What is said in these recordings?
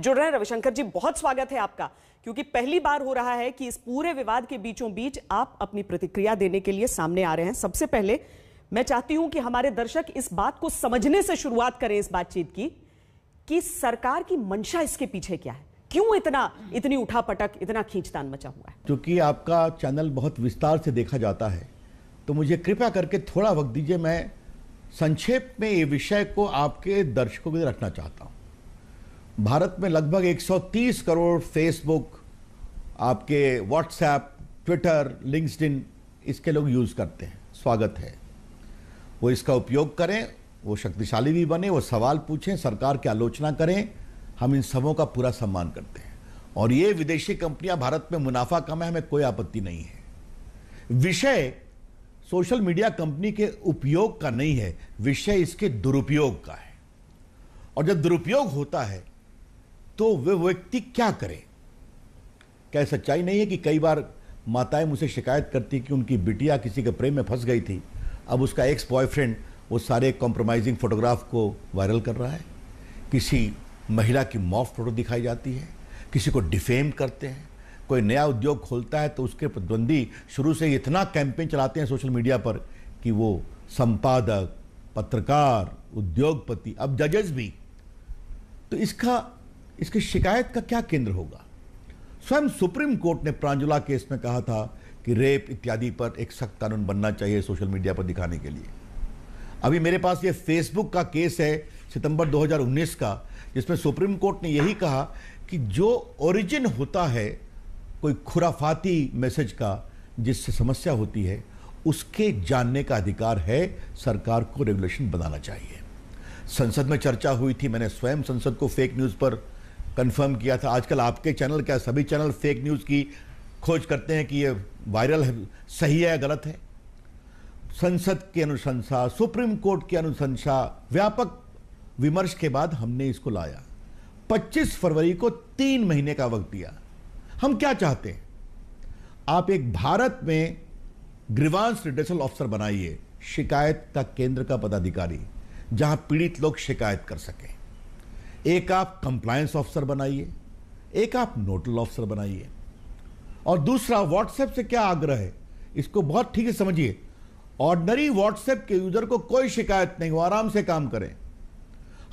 जुड़ रहे हैं रविशंकर जी बहुत स्वागत है आपका क्योंकि पहली बार हो रहा है कि इस पूरे विवाद के बीचों बीच आप अपनी प्रतिक्रिया देने के लिए सामने आ रहे हैं सबसे पहले मैं चाहती हूं कि हमारे दर्शक इस बात को समझने से शुरुआत करें इस बातचीत की कि सरकार की मंशा इसके पीछे क्या है क्यों इतना इतनी उठापटक इतना खींचतान मचा हुआ है क्योंकि आपका चैनल बहुत विस्तार से देखा जाता है तो मुझे कृपया करके थोड़ा वक्त दीजिए मैं संक्षेप में ये विषय को आपके दर्शकों के लिए रखना चाहता हूँ भारत में लगभग 130 करोड़ फेसबुक आपके व्हाट्सएप ट्विटर लिंक्सडिन इसके लोग यूज़ करते हैं स्वागत है वो इसका उपयोग करें वो शक्तिशाली भी बने वो सवाल पूछें सरकार की आलोचना करें हम इन सबों का पूरा सम्मान करते हैं और ये विदेशी कंपनियां भारत में मुनाफा कम है हमें कोई आपत्ति नहीं है विषय सोशल मीडिया कंपनी के उपयोग का नहीं है विषय इसके दुरुपयोग का है और जब दुरुपयोग होता है तो वे व्यक्ति क्या करे क्या सच्चाई नहीं है कि कई बार माताएं मुझसे शिकायत करती कि उनकी बिटिया किसी के प्रेम में फंस गई थी अब उसका एक्स बॉयफ्रेंड वो सारे कॉम्प्रोमाइजिंग फोटोग्राफ को वायरल कर रहा है किसी महिला की मॉफ फोटो दिखाई जाती है किसी को डिफेम करते हैं कोई नया उद्योग खोलता है तो उसके प्रतिद्वंदी शुरू से इतना कैंपेन चलाते हैं सोशल मीडिया पर कि वो संपादक पत्रकार उद्योगपति अब जजेस भी तो इसका इसकी शिकायत का क्या केंद्र होगा स्वयं सुप्रीम कोर्ट ने प्रांजुला केस में कहा था कि रेप इत्यादि पर एक सख्त कानून बनना चाहिए सोशल मीडिया पर दिखाने के लिए अभी मेरे पास ये फेसबुक का केस है सितंबर 2019 का जिसमें सुप्रीम कोर्ट ने यही कहा कि जो ओरिजिन होता है कोई खुराफाती मैसेज का जिससे समस्या होती है उसके जानने का अधिकार है सरकार को रेगुलेशन बनाना चाहिए संसद में चर्चा हुई थी मैंने स्वयं संसद को फेक न्यूज़ पर कंफर्म किया था आजकल आपके चैनल क्या सभी चैनल फेक न्यूज़ की खोज करते हैं कि ये वायरल है सही है या गलत है संसद की अनुशंसा सुप्रीम कोर्ट की अनुशंसा व्यापक विमर्श के बाद हमने इसको लाया 25 फरवरी को तीन महीने का वक्त दिया हम क्या चाहते हैं आप एक भारत में ग्रीवांश रिडेशल ऑफिसर बनाइए शिकायत का केंद्र का पदाधिकारी जहां पीड़ित लोग शिकायत कर सकें एक आप कंप्लायंस ऑफिसर बनाइए एक आप नोटल ऑफिसर बनाइए और दूसरा व्हाट्सएप से क्या आग्रह है इसको बहुत ठीक से समझिए ऑर्डनरी व्हाट्सएप के यूजर को कोई शिकायत नहीं हो आराम से काम करें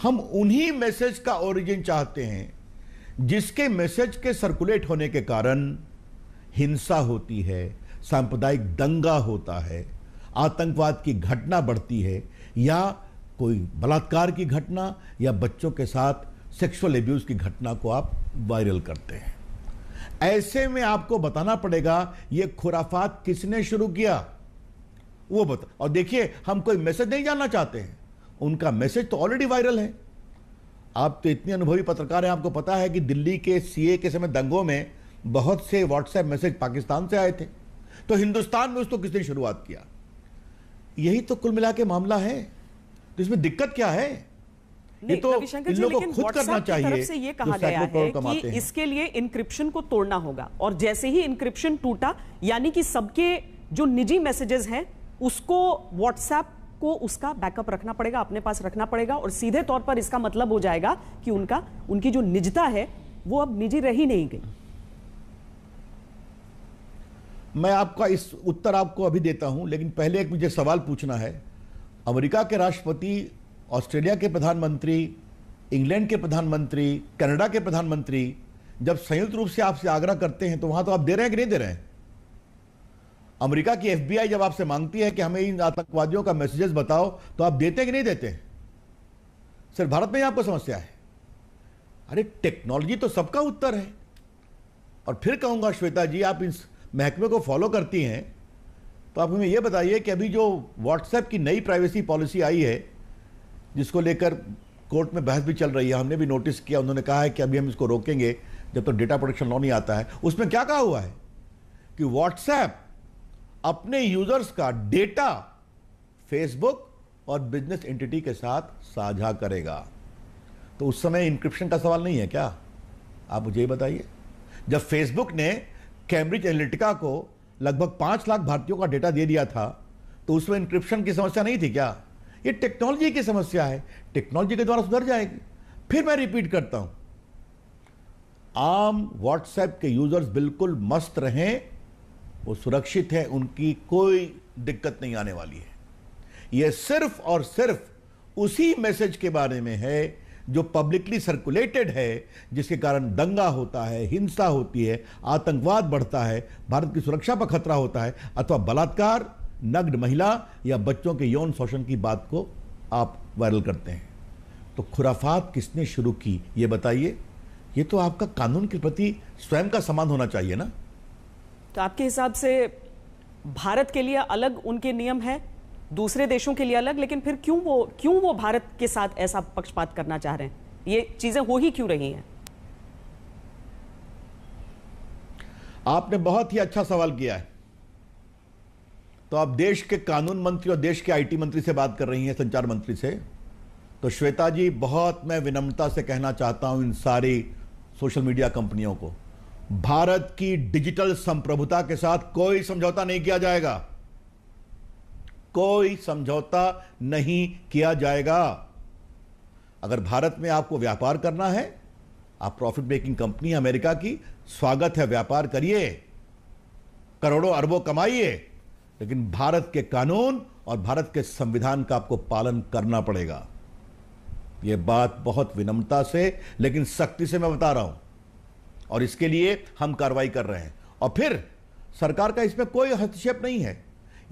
हम उन्हीं मैसेज का ओरिजिन चाहते हैं जिसके मैसेज के सर्कुलेट होने के कारण हिंसा होती है सांप्रदायिक दंगा होता है आतंकवाद की घटना बढ़ती है या कोई बलात्कार की घटना या बच्चों के साथ सेक्सुअल एब्यूज की घटना को आप वायरल करते हैं ऐसे में आपको बताना पड़ेगा ये खुराफात किसने शुरू किया वो बता और देखिए हम कोई मैसेज नहीं जानना चाहते हैं उनका मैसेज तो ऑलरेडी वायरल है आप तो इतने अनुभवी पत्रकार हैं आपको पता है कि दिल्ली के सीए के समय दंगों में बहुत से व्हाट्सएप मैसेज पाकिस्तान से आए थे तो हिंदुस्तान में उसको किसने शुरुआत किया यही तो कुल मिला के मामला है तो इसमें दिक्कत क्या है ये तो इन लोगों को खुद करना चाहिए से ये कहा गया है कि इसके लिए इंक्रिप्शन को तोड़ना होगा और जैसे ही इंक्रिप्शन टूटा यानी कि सबके जो निजी मैसेजेस हैं उसको व्हाट्सएप को उसका बैकअप रखना पड़ेगा अपने पास रखना पड़ेगा और सीधे तौर पर इसका मतलब हो जाएगा कि उनका उनकी जो निजता है वो अब निजी रही नहीं गई मैं आपका इस उत्तर आपको अभी देता हूं लेकिन पहले एक मुझे सवाल पूछना है अमेरिका के राष्ट्रपति ऑस्ट्रेलिया के प्रधानमंत्री इंग्लैंड के प्रधानमंत्री कनाडा के प्रधानमंत्री जब संयुक्त रूप से आपसे आग्रह करते हैं तो वहां तो आप दे रहे हैं कि नहीं दे रहे हैं अमेरिका की एफबीआई जब आपसे मांगती है कि हमें इन आतंकवादियों का मैसेजेस बताओ तो आप देते हैं कि नहीं देते सिर्फ भारत में ही आपको समस्या है अरे टेक्नोलॉजी तो सबका उत्तर है और फिर कहूंगा श्वेता जी आप इस महकमे को फॉलो करती हैं तो आप हमें यह बताइए कि अभी जो व्हाट्सएप की नई प्राइवेसी पॉलिसी आई है जिसको लेकर कोर्ट में बहस भी चल रही है हमने भी नोटिस किया उन्होंने कहा है कि अभी हम इसको रोकेंगे जब तक तो डेटा प्रोटेक्शन लॉ नहीं आता है उसमें क्या कहा हुआ है कि व्हाट्सएप अपने यूजर्स का डेटा फेसबुक और बिजनेस एंटिटी के साथ साझा करेगा तो उस समय इंक्रिप्शन का सवाल नहीं है क्या आप मुझे बताइए जब फेसबुक ने कैम्ब्रिज एनलिटिका को लगभग पांच लाख भारतीयों का डेटा दे दिया था तो उसमें इंक्रिप्शन की समस्या नहीं थी क्या ये टेक्नोलॉजी की समस्या है टेक्नोलॉजी के द्वारा सुधर जाएगी फिर मैं रिपीट करता हूं आम व्हाट्सएप के यूजर्स बिल्कुल मस्त रहें वो सुरक्षित हैं उनकी कोई दिक्कत नहीं आने वाली है यह सिर्फ और सिर्फ उसी मैसेज के बारे में है जो पब्लिकली सर्कुलेटेड है जिसके कारण दंगा होता है हिंसा होती है आतंकवाद बढ़ता है भारत की सुरक्षा पर खतरा होता है अथवा बलात्कार नग्न महिला या बच्चों के यौन शोषण की बात को आप वायरल करते हैं तो खुराफात किसने शुरू की ये बताइए ये तो आपका कानून के प्रति स्वयं का समान होना चाहिए ना तो आपके हिसाब से भारत के लिए अलग उनके नियम है दूसरे देशों के लिए अलग लेकिन फिर क्यों वो क्यों वो भारत के साथ ऐसा पक्षपात करना चाह रहे हैं ये चीज़ें हो ही क्यों रही हैं आपने बहुत ही अच्छा सवाल किया है तो आप देश के कानून मंत्री और देश के आईटी मंत्री से बात कर रही हैं संचार मंत्री से तो श्वेता जी बहुत मैं विनम्रता से कहना चाहता हूं इन सारी सोशल मीडिया कंपनियों को भारत की डिजिटल संप्रभुता के साथ कोई समझौता नहीं किया जाएगा कोई समझौता नहीं किया जाएगा अगर भारत में आपको व्यापार करना है आप प्रॉफिट मेकिंग कंपनी अमेरिका की स्वागत है व्यापार करिए करोड़ों अरबों कमाइए लेकिन भारत के कानून और भारत के संविधान का आपको पालन करना पड़ेगा यह बात बहुत विनम्रता से लेकिन सख्ती से मैं बता रहा हूं और इसके लिए हम कार्रवाई कर रहे हैं और फिर सरकार का इसमें कोई हस्तक्षेप नहीं है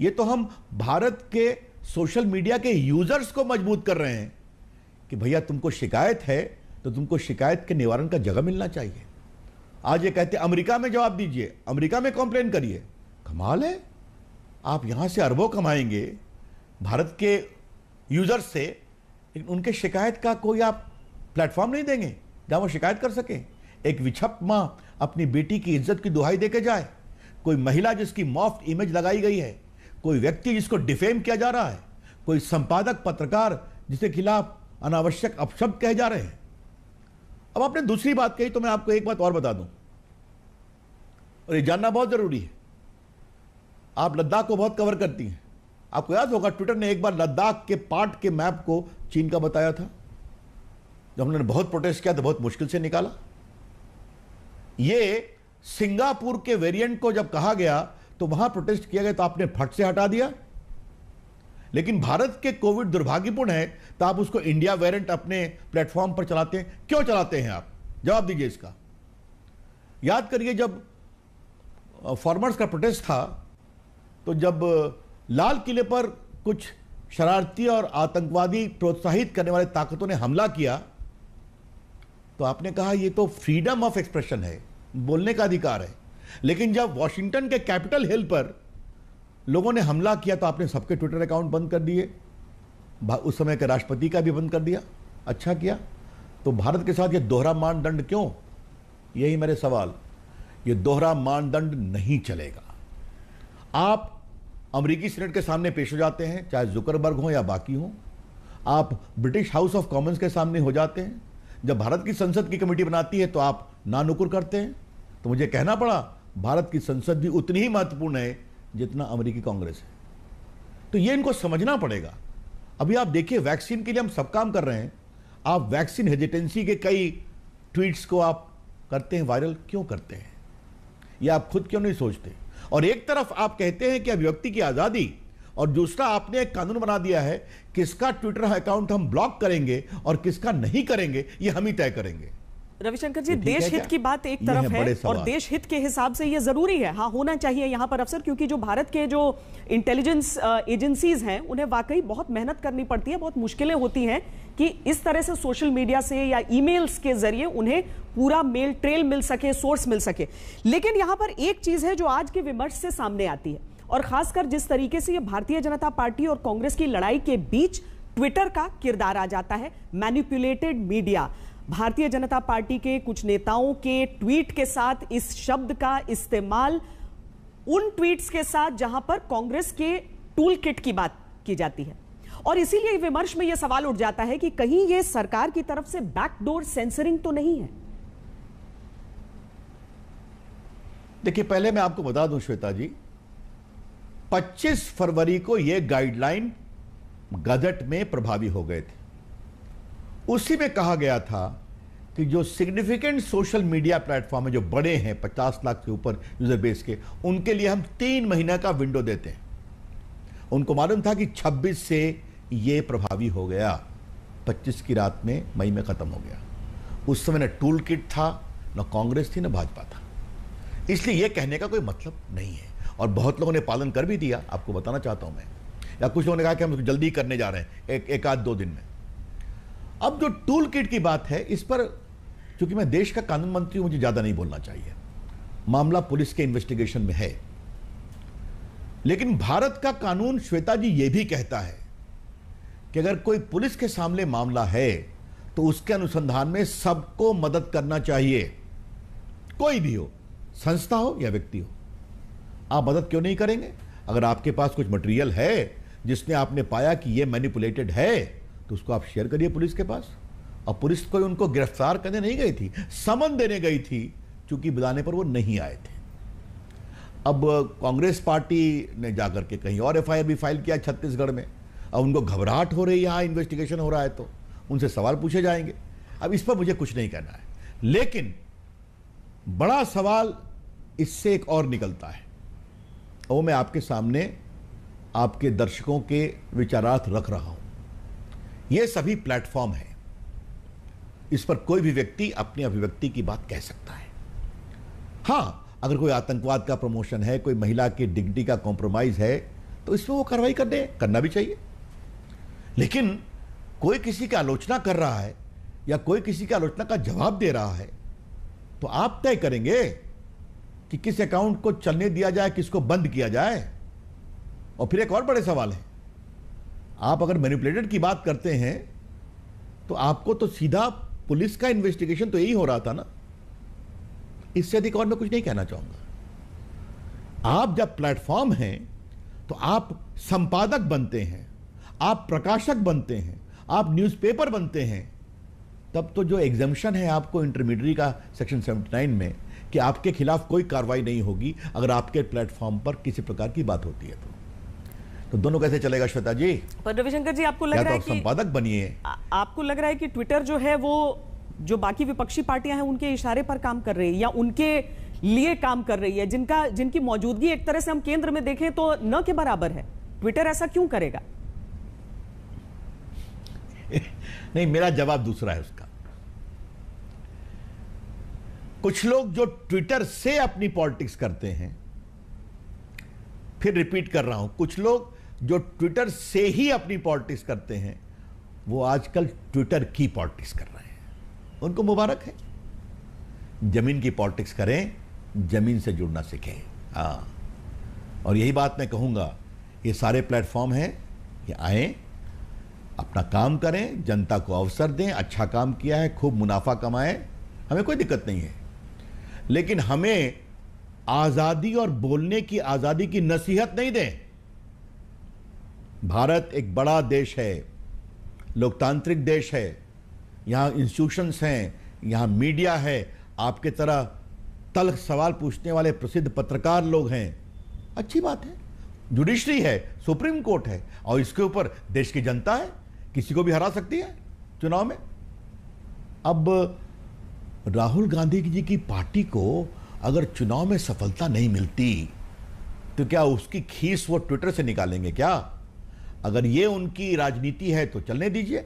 ये तो हम भारत के सोशल मीडिया के यूजर्स को मजबूत कर रहे हैं कि भैया तुमको शिकायत है तो तुमको शिकायत के निवारण का जगह मिलना चाहिए आज ये कहते अमेरिका में जवाब दीजिए अमेरिका में कंप्लेन करिए कमाल है आप यहां से अरबों कमाएंगे भारत के यूजर्स से लेकिन उनके शिकायत का कोई आप प्लेटफॉर्म नहीं देंगे जहां वो शिकायत कर सकें एक विछप माँ अपनी बेटी की इज्जत की दुहाई देके जाए कोई महिला जिसकी मॉफ्ट इमेज लगाई गई है कोई व्यक्ति जिसको डिफेम किया जा रहा है कोई संपादक पत्रकार जिसके खिलाफ अनावश्यक अपशब्द कहे जा रहे हैं अब आपने दूसरी बात कही तो मैं आपको एक बात और बता दूं और ये जानना बहुत ज़रूरी है आप लद्दाख को बहुत कवर करती हैं आपको याद होगा ट्विटर ने एक बार लद्दाख के पार्ट के मैप को चीन का बताया था जब उन्होंने बहुत प्रोटेस्ट किया तो बहुत मुश्किल से निकाला ये सिंगापुर के वेरिएंट को जब कहा गया तो वहां प्रोटेस्ट किया गया तो आपने फट से हटा दिया लेकिन भारत के कोविड दुर्भाग्यपूर्ण है तो आप उसको इंडिया वेरिएंट अपने प्लेटफॉर्म पर चलाते हैं क्यों चलाते हैं आप जवाब दीजिए इसका याद करिए जब फॉर्मर्स का प्रोटेस्ट था तो जब लाल किले पर कुछ शरारती और आतंकवादी प्रोत्साहित करने वाले ताकतों ने हमला किया तो आपने कहा यह तो फ्रीडम ऑफ एक्सप्रेशन है बोलने का अधिकार है लेकिन जब वॉशिंगटन के कैपिटल हिल पर लोगों ने हमला किया तो आपने सबके ट्विटर अकाउंट बंद कर दिए उस समय के राष्ट्रपति का भी बंद कर दिया अच्छा किया तो भारत के साथ ये दोहरा मानदंड क्यों यही मेरे सवाल ये दोहरा मानदंड नहीं चलेगा आप अमरीकी सीनेट के सामने पेश हो जाते हैं चाहे जुकरबर्ग हो या बाकी हो आप ब्रिटिश हाउस ऑफ कॉमन्स के सामने हो जाते हैं जब भारत की संसद की कमेटी बनाती है तो आप नानुकुर करते हैं तो मुझे कहना पड़ा भारत की संसद भी उतनी ही महत्वपूर्ण है जितना अमेरिकी कांग्रेस है तो ये इनको समझना पड़ेगा अभी आप देखिए वैक्सीन के लिए हम सब काम कर रहे हैं आप वैक्सीन हेजिटेंसी के कई ट्वीट्स को आप करते हैं वायरल क्यों करते हैं ये आप खुद क्यों नहीं सोचते और एक तरफ आप कहते हैं कि अभिव्यक्ति की आज़ादी और दूसरा आपने एक कानून बना दिया है किसका ट्विटर अकाउंट हम ब्लॉक करेंगे और किसका नहीं करेंगे ये हम ही तय करेंगे रविशंकर जी देश हित की बात एक तरफ है और देश हित के हिसाब से यह जरूरी है हाँ होना चाहिए यहाँ पर अफसर क्योंकि जो भारत के जो इंटेलिजेंस एजेंसीज हैं उन्हें वाकई बहुत मेहनत करनी पड़ती है बहुत मुश्किलें होती हैं कि इस तरह से सोशल मीडिया से या ईमेल्स के जरिए उन्हें पूरा मेल ट्रेल मिल सके सोर्स मिल सके लेकिन यहाँ पर एक चीज है जो आज के विमर्श से सामने आती है और खासकर जिस तरीके से ये भारतीय जनता पार्टी और कांग्रेस की लड़ाई के बीच ट्विटर का किरदार आ जाता है मैन्युपुलेटेड मीडिया भारतीय जनता पार्टी के कुछ नेताओं के ट्वीट के साथ इस शब्द का इस्तेमाल उन ट्वीट्स के साथ जहां पर कांग्रेस के टूल किट की बात की जाती है और इसीलिए विमर्श में यह सवाल उठ जाता है कि कहीं यह सरकार की तरफ से बैकडोर सेंसरिंग तो नहीं है देखिए पहले मैं आपको बता दूं श्वेता जी 25 फरवरी को यह गाइडलाइन गजट में प्रभावी हो गए थे उसी में कहा गया था कि जो सिग्निफिकेंट सोशल मीडिया प्लेटफॉर्म है जो बड़े हैं पचास लाख के ऊपर यूजर बेस के उनके लिए हम तीन महीना का विंडो देते हैं उनको मालूम था कि 26 से ये प्रभावी हो गया 25 की रात में मई में ख़त्म हो गया उस समय न टूल किट था न कांग्रेस थी न भाजपा था इसलिए यह कहने का कोई मतलब नहीं है और बहुत लोगों ने पालन कर भी दिया आपको बताना चाहता हूँ मैं या कुछ लोगों ने कहा कि हम जल्दी करने जा रहे हैं एक एक आध दो दिन में अब जो टूल किट की बात है इस पर चूंकि मैं देश का कानून मंत्री हूं मुझे ज़्यादा नहीं बोलना चाहिए मामला पुलिस के इन्वेस्टिगेशन में है लेकिन भारत का कानून श्वेता जी यह भी कहता है कि अगर कोई पुलिस के सामने मामला है तो उसके अनुसंधान में सबको मदद करना चाहिए कोई भी हो संस्था हो या व्यक्ति हो आप मदद क्यों नहीं करेंगे अगर आपके पास कुछ मटेरियल है जिसने आपने पाया कि यह मैनिपुलेटेड है तो उसको आप शेयर करिए पुलिस के पास और पुलिस कोई उनको गिरफ्तार करने नहीं गई थी समन देने गई थी चूंकि बुलाने पर वो नहीं आए थे अब कांग्रेस पार्टी ने जाकर के कहीं और एफआईआर भी फाइल किया छत्तीसगढ़ में अब उनको घबराहट हो रही है यहाँ इन्वेस्टिगेशन हो रहा है तो उनसे सवाल पूछे जाएंगे अब इस पर मुझे कुछ नहीं कहना है लेकिन बड़ा सवाल इससे एक और निकलता है वो मैं आपके सामने आपके दर्शकों के विचारार्थ रख रहा हूँ ये सभी प्लेटफॉर्म हैं इस पर कोई भी व्यक्ति अपनी अभिव्यक्ति की बात कह सकता है हां अगर कोई आतंकवाद का प्रमोशन है कोई महिला की डिग्निटी का कॉम्प्रोमाइज है तो इसमें वो कार्रवाई करने करना भी चाहिए लेकिन कोई किसी की आलोचना कर रहा है या कोई किसी की आलोचना का जवाब दे रहा है तो आप तय करेंगे कि किस अकाउंट को चलने दिया जाए किसको बंद किया जाए और फिर एक और बड़े सवाल है आप अगर मैनिपुलेटेड की बात करते हैं तो आपको तो सीधा पुलिस का इन्वेस्टिगेशन तो यही हो रहा था ना इससे अधिक और मैं कुछ नहीं कहना चाहूंगा आप जब प्लेटफॉर्म हैं तो आप संपादक बनते हैं आप प्रकाशक बनते हैं आप न्यूज़पेपर बनते हैं तब तो जो एग्जामेशन है आपको इंटरमीडिएट का सेक्शन 79 में कि आपके खिलाफ कोई कार्रवाई नहीं होगी अगर आपके प्लेटफॉर्म पर किसी प्रकार की बात होती है तो तो दोनों कैसे चलेगा श्वेता जी पर रविशंकर जी तो आपको लग रहा है कि संपादक बनिए आपको लग रहा है कि ट्विटर जो है वो जो बाकी विपक्षी पार्टियां हैं उनके इशारे पर काम कर रही है या उनके लिए काम कर रही है जिनका जिनकी मौजूदगी एक तरह से हम केंद्र में देखें तो न के बराबर है ट्विटर ऐसा क्यों करेगा नहीं मेरा जवाब दूसरा है उसका कुछ लोग जो ट्विटर से अपनी पॉलिटिक्स करते हैं फिर रिपीट कर रहा हूं कुछ लोग जो ट्विटर से ही अपनी पॉलिटिक्स करते हैं वो आजकल ट्विटर की पॉलिटिक्स कर रहे हैं उनको मुबारक है जमीन की पॉलिटिक्स करें जमीन से जुड़ना सीखें हाँ और यही बात मैं कहूँगा ये सारे प्लेटफॉर्म हैं ये आए अपना काम करें जनता को अवसर दें अच्छा काम किया है खूब मुनाफा कमाएं हमें कोई दिक्कत नहीं है लेकिन हमें आज़ादी और बोलने की आज़ादी की नसीहत नहीं दें भारत एक बड़ा देश है लोकतांत्रिक देश है यहाँ इंस्टीट्यूशंस हैं यहाँ मीडिया है आपके तरह तलख सवाल पूछने वाले प्रसिद्ध पत्रकार लोग हैं अच्छी बात है जुडिशरी है सुप्रीम कोर्ट है और इसके ऊपर देश की जनता है किसी को भी हरा सकती है चुनाव में अब राहुल गांधी जी की पार्टी को अगर चुनाव में सफलता नहीं मिलती तो क्या उसकी खीस वो ट्विटर से निकालेंगे क्या अगर ये उनकी राजनीति है तो चलने दीजिए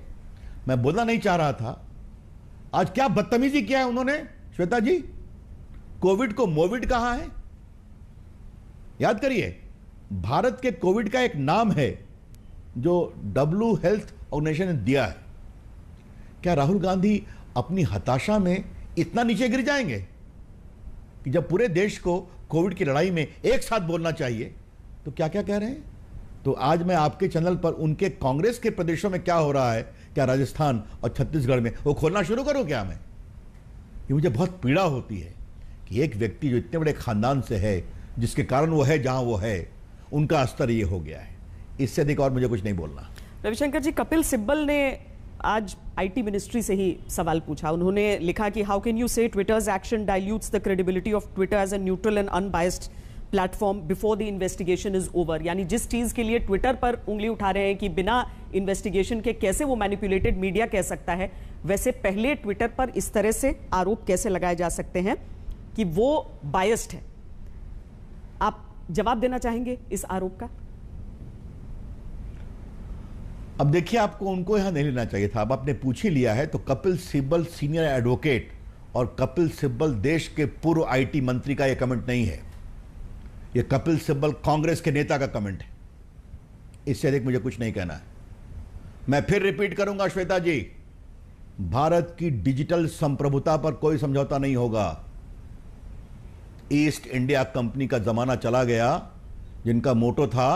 मैं बोलना नहीं चाह रहा था आज क्या बदतमीजी किया है उन्होंने श्वेता जी कोविड को मोविड कहा है याद करिए भारत के कोविड का एक नाम है जो डब्ल्यू हेल्थ ऑर्गेनाइजेशन ने दिया है क्या राहुल गांधी अपनी हताशा में इतना नीचे गिर जाएंगे कि जब पूरे देश को कोविड की लड़ाई में एक साथ बोलना चाहिए तो क्या क्या कह रहे हैं तो आज मैं आपके चैनल पर उनके कांग्रेस के प्रदेशों में क्या हो रहा है क्या राजस्थान और छत्तीसगढ़ में वो खोलना शुरू करो क्या मैं ये मुझे बहुत पीड़ा होती है कि एक व्यक्ति जो इतने बड़े खानदान से है जिसके कारण वो है जहां वो है उनका स्तर ये हो गया है इससे अधिक और मुझे कुछ नहीं बोलना रविशंकर जी कपिल सिब्बल ने आज आईटी मिनिस्ट्री से ही सवाल पूछा उन्होंने लिखा कि how can you say Twitter's action dilutes the credibility of Twitter as a neutral and unbiased platform before the investigation is over यानी जिस चीज के लिए ट्विटर पर उंगली उठा रहे हैं कि बिना इन्वेस्टिगेशन के कैसे वो मैनिपुलेटेड मीडिया कह सकता है वैसे पहले ट्विटर पर इस तरह से आरोप कैसे लगाए जा सकते हैं कि वो बायस्ड है आप जवाब देना चाहेंगे इस आरोप का अब देखिए आपको उनको यहां नहीं लेना चाहिए था अब आपने पूछ ही लिया है तो कपिल सिब्बल सीनियर एडवोकेट और कपिल सिब्बल देश के पूर्व आईटी मंत्री का यह कमेंट नहीं है ये कपिल सिब्बल कांग्रेस के नेता का कमेंट है इससे अधिक मुझे कुछ नहीं कहना है मैं फिर रिपीट करूंगा श्वेता जी भारत की डिजिटल संप्रभुता पर कोई समझौता नहीं होगा ईस्ट इंडिया कंपनी का जमाना चला गया जिनका मोटो था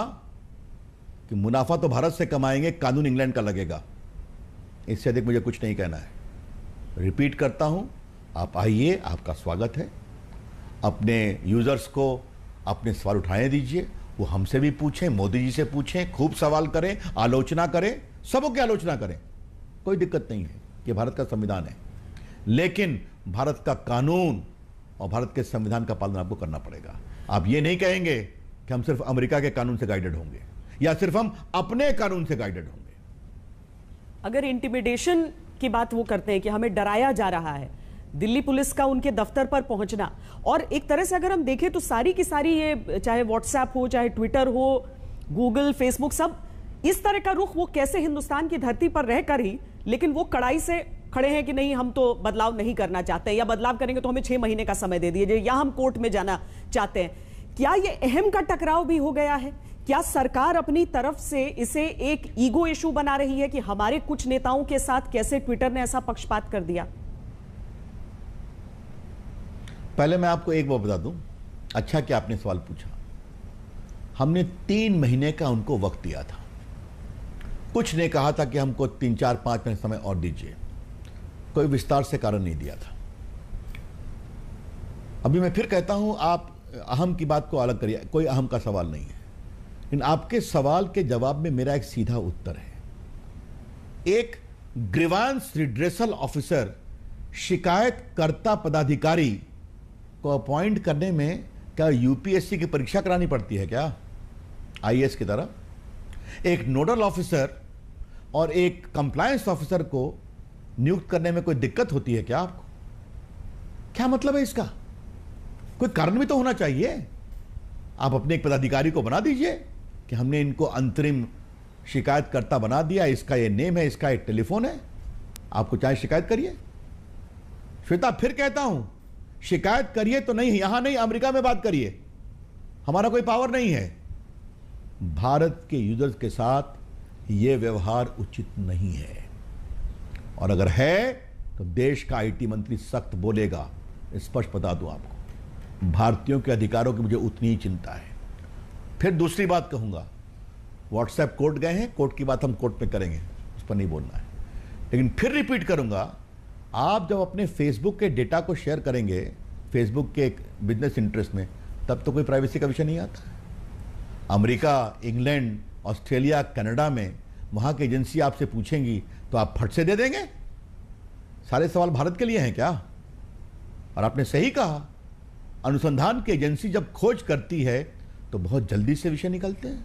कि मुनाफा तो भारत से कमाएंगे कानून इंग्लैंड का लगेगा इससे अधिक मुझे कुछ नहीं कहना है रिपीट करता हूं आप आइए आपका स्वागत है अपने यूजर्स को अपने सवाल उठाने दीजिए वो हमसे भी पूछें मोदी जी से पूछें खूब सवाल करें आलोचना करें सबों की आलोचना करें कोई दिक्कत नहीं है ये भारत का संविधान है लेकिन भारत का कानून और भारत के संविधान का पालन आपको करना पड़ेगा आप ये नहीं कहेंगे कि हम सिर्फ अमेरिका के कानून से गाइडेड होंगे या सिर्फ हम अपने कानून से गाइडेड होंगे अगर इंटिमिडेशन की बात वो करते हैं कि हमें डराया जा रहा है दिल्ली पुलिस का उनके दफ्तर पर पहुंचना और एक तरह से अगर हम देखें तो सारी की सारी ये चाहे व्हाट्सएप हो चाहे ट्विटर हो गूगल फेसबुक सब इस तरह का रुख वो कैसे हिंदुस्तान की धरती पर रहकर ही लेकिन वो कड़ाई से खड़े हैं कि नहीं हम तो बदलाव नहीं करना चाहते या बदलाव करेंगे तो हमें छह महीने का समय दे दीजिए या हम कोर्ट में जाना चाहते हैं क्या ये अहम का टकराव भी हो गया है क्या सरकार अपनी तरफ से इसे एक ईगो इशू बना रही है कि हमारे कुछ नेताओं के साथ कैसे ट्विटर ने ऐसा पक्षपात कर दिया पहले मैं आपको एक बार बता दूं अच्छा कि आपने सवाल पूछा हमने तीन महीने का उनको वक्त दिया था कुछ ने कहा था कि हमको तीन चार पांच महीने समय और दीजिए कोई विस्तार से कारण नहीं दिया था अभी मैं फिर कहता हूं आप अहम की बात को अलग करिए कोई अहम का सवाल नहीं है लेकिन आपके सवाल के जवाब में मेरा एक सीधा उत्तर है एक ग्रीवांस रिड्रेसल ऑफिसर शिकायत पदाधिकारी को अपॉइंट करने में क्या यूपीएससी की परीक्षा करानी पड़ती है क्या आईएएस की तरह एक नोडल ऑफिसर और एक कंप्लायंस ऑफिसर को नियुक्त करने में कोई दिक्कत होती है क्या आपको क्या मतलब है इसका कोई कारण भी तो होना चाहिए आप अपने एक पदाधिकारी को बना दीजिए कि हमने इनको अंतरिम शिकायतकर्ता बना दिया इसका ये नेम है इसका एक टेलीफोन है आपको चाहे शिकायत करिए श्वेता फिर कहता हूं शिकायत करिए तो नहीं यहां नहीं अमेरिका में बात करिए हमारा कोई पावर नहीं है भारत के यूजर्स के साथ यह व्यवहार उचित नहीं है और अगर है तो देश का आईटी मंत्री सख्त बोलेगा स्पष्ट बता दूं आपको भारतीयों के अधिकारों की मुझे उतनी ही चिंता है फिर दूसरी बात कहूंगा व्हाट्सएप कोर्ट गए हैं कोर्ट की बात हम कोर्ट में करेंगे उस पर नहीं बोलना है लेकिन फिर रिपीट करूंगा आप जब अपने फेसबुक के डेटा को शेयर करेंगे फेसबुक के एक बिजनेस इंटरेस्ट में तब तो कोई प्राइवेसी का विषय नहीं आता अमेरिका इंग्लैंड ऑस्ट्रेलिया कनाडा में वहाँ की एजेंसी आपसे पूछेंगी तो आप फट से दे देंगे सारे सवाल भारत के लिए हैं क्या और आपने सही कहा अनुसंधान की एजेंसी जब खोज करती है तो बहुत जल्दी से विषय निकलते हैं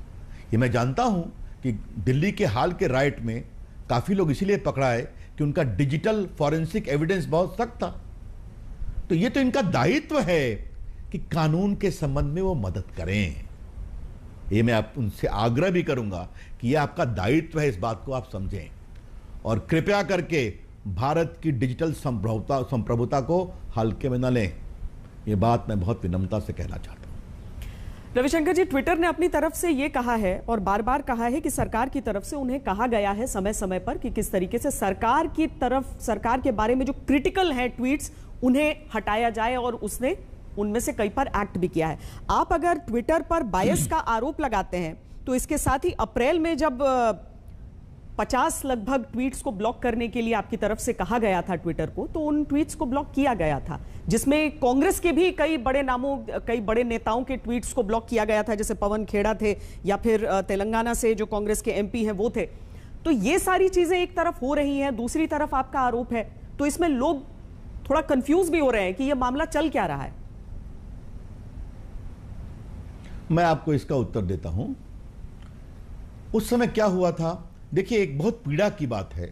ये मैं जानता हूँ कि दिल्ली के हाल के राइट में काफ़ी लोग इसीलिए पकड़ाए कि उनका डिजिटल फॉरेंसिक एविडेंस बहुत सख्त था तो ये तो इनका दायित्व है कि कानून के संबंध में वो मदद करें ये मैं आप उनसे आग्रह भी करूंगा कि ये आपका दायित्व है इस बात को आप समझें और कृपया करके भारत की डिजिटल संप्रभुता संप्रभुता को हल्के में न लें ये बात मैं बहुत विनम्रता से कहना चाहता रविशंकर जी ट्विटर ने अपनी तरफ से ये कहा है और बार बार कहा है कि सरकार की तरफ से उन्हें कहा गया है समय समय पर कि किस तरीके से सरकार की तरफ सरकार के बारे में जो क्रिटिकल हैं ट्वीट्स उन्हें हटाया जाए और उसने उनमें से कई पर एक्ट भी किया है आप अगर ट्विटर पर बायस का आरोप लगाते हैं तो इसके साथ ही अप्रैल में जब पचास लगभग ट्वीट्स को ब्लॉक करने के लिए आपकी तरफ से कहा गया था ट्विटर को तो उन ट्वीट्स को ब्लॉक किया गया था जिसमें कांग्रेस के भी कई बड़े नामों कई बड़े नेताओं के ट्वीट्स को ब्लॉक किया गया था जैसे पवन खेड़ा थे या फिर तेलंगाना से जो कांग्रेस के एमपी हैं वो थे तो ये सारी चीज़ें एक तरफ हो रही हैं दूसरी तरफ आपका आरोप है तो इसमें लोग थोड़ा कंफ्यूज भी हो रहे हैं कि यह मामला चल क्या रहा है मैं आपको इसका उत्तर देता हूं उस समय क्या हुआ था देखिए एक बहुत पीड़ा की बात है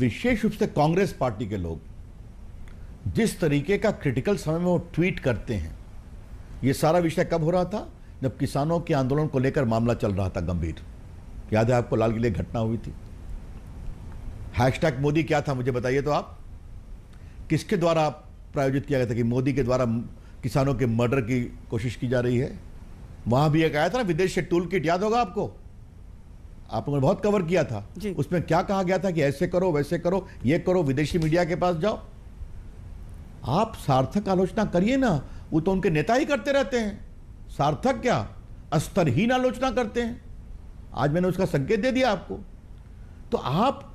विशेष रूप से कांग्रेस पार्टी के लोग जिस तरीके का क्रिटिकल समय में वो ट्वीट करते हैं ये सारा विषय कब हो रहा था जब किसानों के आंदोलन को लेकर मामला चल रहा था गंभीर याद है आपको लाल किले घटना हुई थी हैशटैग मोदी क्या था मुझे बताइए तो आप किसके द्वारा प्रायोजित किया गया था कि मोदी के द्वारा किसानों के मर्डर की कोशिश की जा रही है वहां भी एक आया था ना विदेश से टूल किट याद होगा आपको आप लोगों ने बहुत कवर किया था उसमें क्या कहा गया था कि ऐसे करो वैसे करो ये करो विदेशी मीडिया के पास जाओ आप सार्थक आलोचना करिए ना वो तो उनके नेता ही करते रहते हैं सार्थक क्या अस्तरहीन आलोचना करते हैं आज मैंने उसका संकेत दे दिया आपको तो आप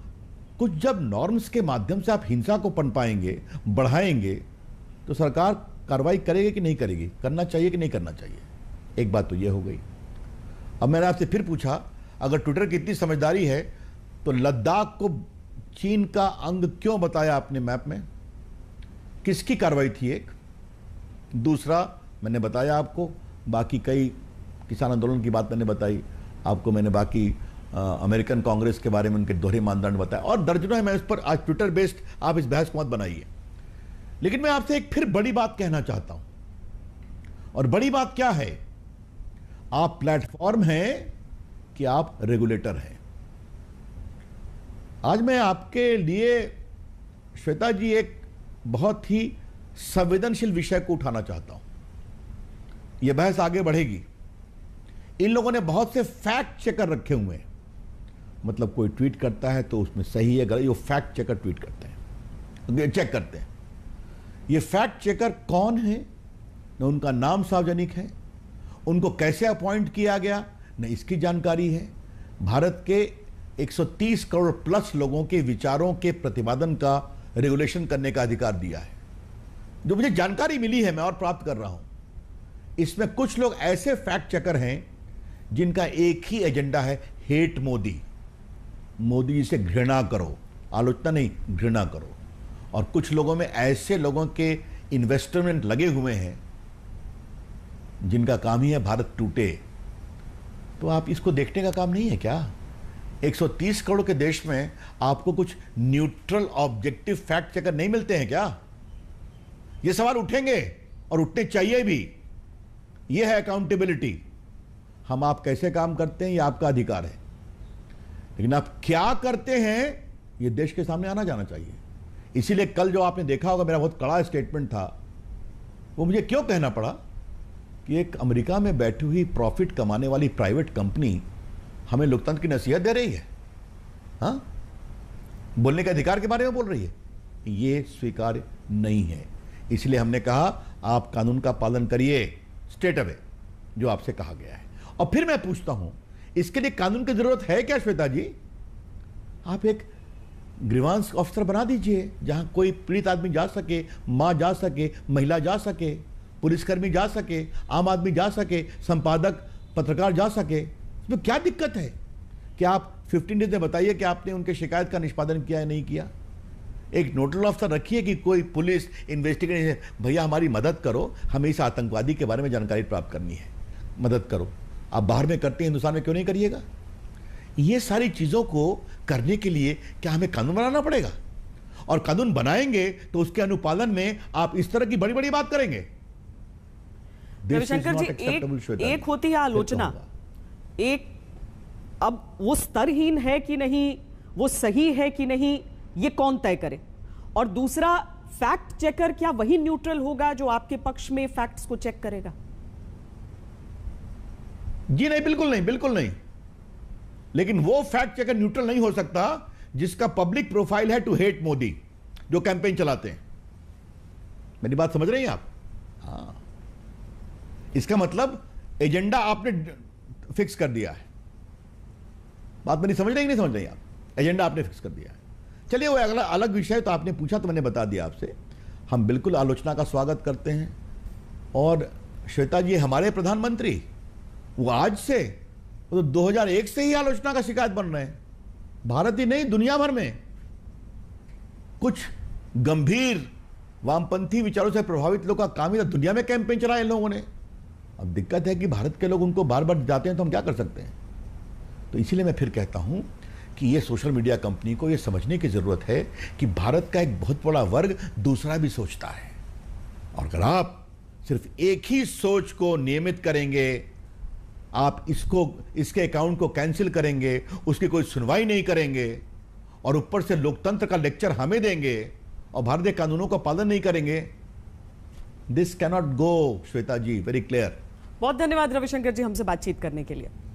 कुछ जब नॉर्म्स के माध्यम से आप हिंसा को पनपाएंगे बढ़ाएंगे तो सरकार कार्रवाई करेगी कि नहीं करेगी करना चाहिए कि नहीं करना चाहिए एक बात तो ये हो गई अब मैंने आपसे फिर पूछा अगर ट्विटर की इतनी समझदारी है तो लद्दाख को चीन का अंग क्यों बताया आपने मैप में किसकी कार्रवाई थी एक दूसरा मैंने बताया आपको बाकी कई किसान आंदोलन की बात मैंने बताई आपको मैंने बाकी आ, अमेरिकन कांग्रेस के बारे में उनके दोहरे मानदंड बताए और दर्जनों में इस पर आज ट्विटर बेस्ड आप इस बहस को मत बनाइए लेकिन मैं आपसे एक फिर बड़ी बात कहना चाहता हूं और बड़ी बात क्या है आप प्लेटफॉर्म हैं कि आप रेगुलेटर हैं आज मैं आपके लिए श्वेता जी एक बहुत ही संवेदनशील विषय को उठाना चाहता हूं यह बहस आगे बढ़ेगी इन लोगों ने बहुत से फैक्ट चेकर रखे हुए हैं मतलब कोई ट्वीट करता है तो उसमें सही है गलत ये फैक्ट चेकर ट्वीट करते हैं चेक करते हैं ये फैक्ट चेकर कौन है ना उनका नाम सार्वजनिक है उनको कैसे अपॉइंट किया गया न इसकी जानकारी है भारत के 130 करोड़ प्लस लोगों के विचारों के प्रतिपादन का रेगुलेशन करने का अधिकार दिया है जो मुझे जानकारी मिली है मैं और प्राप्त कर रहा हूं इसमें कुछ लोग ऐसे फैक्ट चेकर हैं जिनका एक ही एजेंडा है हेट मोदी मोदी जी से घृणा करो आलोचना नहीं घृणा करो और कुछ लोगों में ऐसे लोगों के इन्वेस्टमेंट लगे हुए हैं जिनका काम ही है भारत टूटे तो आप इसको देखने का काम नहीं है क्या 130 करोड़ के देश में आपको कुछ न्यूट्रल ऑब्जेक्टिव फैक्ट चेकर नहीं मिलते हैं क्या ये सवाल उठेंगे और उठने चाहिए भी ये है अकाउंटेबिलिटी हम आप कैसे काम करते हैं ये आपका अधिकार है लेकिन आप क्या करते हैं ये देश के सामने आना जाना चाहिए इसीलिए कल जो आपने देखा होगा मेरा बहुत कड़ा स्टेटमेंट था वो मुझे क्यों कहना पड़ा कि एक अमेरिका में बैठी हुई प्रॉफिट कमाने वाली प्राइवेट कंपनी हमें लोकतंत्र की नसीहत दे रही है हाँ बोलने के अधिकार के बारे में बोल रही है ये स्वीकार नहीं है इसलिए हमने कहा आप कानून का पालन करिए स्टेट अवे जो आपसे कहा गया है और फिर मैं पूछता हूं इसके लिए कानून की जरूरत है क्या श्वेता जी आप एक ग्रीवांश ऑफिसर बना दीजिए जहां कोई पीड़ित आदमी जा सके मां जा सके महिला जा सके पुलिसकर्मी जा सके आम आदमी जा सके संपादक पत्रकार जा सके इसमें तो क्या दिक्कत है क्या आप फिफ्टीन डेज में बताइए कि आपने उनके शिकायत का निष्पादन किया या नहीं किया एक नोटल ऑफिसर रखिए कि कोई पुलिस इन्वेस्टिगेशन भैया हमारी मदद करो हमें इस आतंकवादी के बारे में जानकारी प्राप्त करनी है मदद करो आप बाहर में करते हैं हिंदुस्तान में क्यों नहीं करिएगा ये सारी चीज़ों को करने के लिए क्या हमें कानून बनाना पड़ेगा और कानून बनाएंगे तो उसके अनुपालन में आप इस तरह की बड़ी बड़ी बात करेंगे रविशंकर जी एक एक होती है आलोचना एक अब वो स्तरहीन है कि नहीं वो सही है कि नहीं ये कौन तय करे और दूसरा फैक्ट चेकर क्या वही न्यूट्रल होगा जो आपके पक्ष में फैक्ट्स को चेक करेगा जी नहीं बिल्कुल नहीं बिल्कुल नहीं लेकिन वो फैक्ट चेकर न्यूट्रल नहीं हो सकता जिसका पब्लिक प्रोफाइल है टू हेट मोदी जो कैंपेन चलाते हैं मेरी बात समझ रहे हैं आप हाँ इसका मतलब एजेंडा आपने फिक्स कर दिया है बात मेरी समझ रहे नहीं समझ रही आप एजेंडा आपने फिक्स कर दिया है चलिए वो अगला अलग विषय तो आपने पूछा तो मैंने बता दिया आपसे हम बिल्कुल आलोचना का स्वागत करते हैं और श्वेता जी हमारे प्रधानमंत्री वो आज से तो 2001 से ही आलोचना का शिकायत बन रहे हैं भारत ही नहीं दुनिया भर में कुछ गंभीर वामपंथी विचारों से प्रभावित लोग का काम ही तो दुनिया में कैंपेन चलाए इन लोगों ने अब दिक्कत है कि भारत के लोग उनको बार बार जाते हैं तो हम क्या कर सकते हैं तो इसीलिए मैं फिर कहता हूँ कि ये सोशल मीडिया कंपनी को ये समझने की ज़रूरत है कि भारत का एक बहुत बड़ा वर्ग दूसरा भी सोचता है और अगर आप सिर्फ एक ही सोच को नियमित करेंगे आप इसको इसके अकाउंट को कैंसिल करेंगे उसकी कोई सुनवाई नहीं करेंगे और ऊपर से लोकतंत्र का लेक्चर हमें देंगे और भारतीय कानूनों का पालन नहीं करेंगे this cannot go Shweta ji very clear बहुत धन्यवाद रविशंकर जी हमसे बातचीत करने के लिए